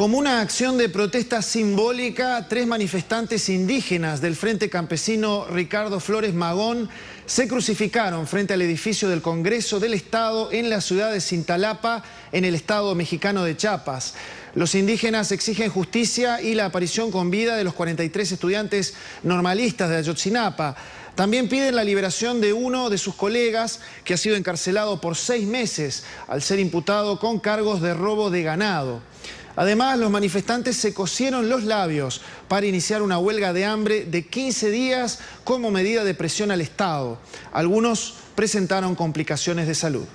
Como una acción de protesta simbólica, tres manifestantes indígenas del Frente Campesino Ricardo Flores Magón se crucificaron frente al edificio del Congreso del Estado en la ciudad de Cintalapa, en el estado mexicano de Chiapas. Los indígenas exigen justicia y la aparición con vida de los 43 estudiantes normalistas de Ayotzinapa. También piden la liberación de uno de sus colegas que ha sido encarcelado por seis meses al ser imputado con cargos de robo de ganado. Además, los manifestantes se cosieron los labios para iniciar una huelga de hambre de 15 días como medida de presión al Estado. Algunos presentaron complicaciones de salud.